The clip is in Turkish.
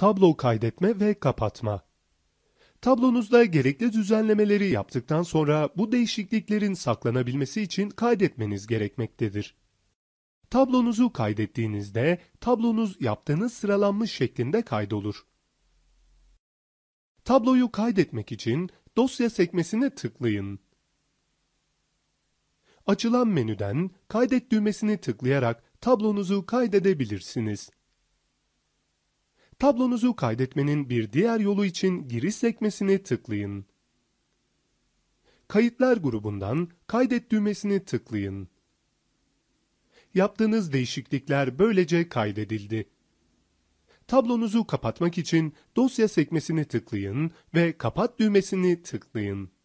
tablo kaydetme ve kapatma. Tablonuzda gerekli düzenlemeleri yaptıktan sonra bu değişikliklerin saklanabilmesi için kaydetmeniz gerekmektedir. Tablonuzu kaydettiğinizde tablonuz yaptığınız sıralanmış şeklinde kaydolur. Tabloyu kaydetmek için dosya sekmesine tıklayın. Açılan menüden kaydet düğmesini tıklayarak tablonuzu kaydedebilirsiniz. Tablonuzu kaydetmenin bir diğer yolu için giriş sekmesini tıklayın. Kayıtlar grubundan kaydet düğmesini tıklayın. Yaptığınız değişiklikler böylece kaydedildi. Tablonuzu kapatmak için dosya sekmesini tıklayın ve kapat düğmesini tıklayın.